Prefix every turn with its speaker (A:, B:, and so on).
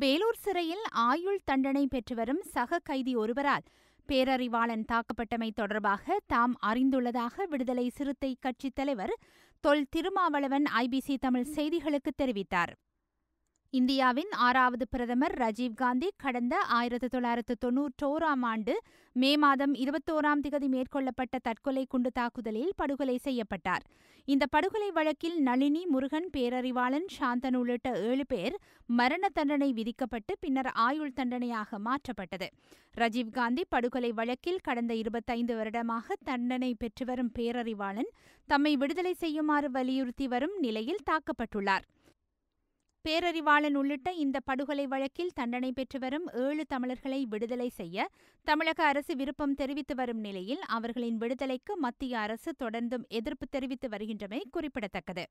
A: வேலூர் சிறையில் ஆயுள் தண்டனை பெற்று வரும் சக கைதி ஒருவரால் பேரறிவாளன் தாக்கப்பட்டமை தொடர்பாக தாம் அறிந்துள்ளதாக விடுதலை சிறுத்தை கட்சித் தலைவர் தொல் திருமாவளவன் ஐபிசி தமிழ் செய்திகளுக்கு தெரிவித்தார் இந்தியாவின் ஆறாவது பிரதமர் ராஜீவ்காந்தி கடந்த ஆயிரத்து தொள்ளாயிரத்து தொன்னூற்றோராம் ஆண்டு மே மாதம் இருபத்தோராம் திகதி மேற்கொள்ளப்பட்ட தற்கொலை குண்டு தாக்குதலில் படுகொலை செய்யப்பட்டார் இந்த படுகொலை வழக்கில் நளினி முருகன் பேரறிவாளன் சாந்தன் உள்ளிட்ட ஏழு பேர் மரண தண்டனை விதிக்கப்பட்டு பின்னர் ஆயுள் தண்டனையாக மாற்றப்பட்டது ராஜீவ்காந்தி படுகொலை வழக்கில் கடந்த இருபத்தைந்து வருடமாக தண்டனை பெற்று வரும் பேரறிவாளன் தம்மை விடுதலை செய்யுமாறு வலியுறுத்தி வரும் நிலையில் தாக்கப்பட்டுள்ளார் பேரறிவாளன் உள்ளிட்ட இந்த படுகொலை வழக்கில் தண்டனை பெற்று வரும் ஏழு தமிழர்களை விடுதலை செய்ய தமிழக அரசு விருப்பம் தெரிவித்து வரும் நிலையில் அவர்களின் விடுதலைக்கு மத்திய அரசு தொடர்ந்தும் எதிர்ப்பு தெரிவித்து வருகின்றமை குறிப்பிடத்தக்கது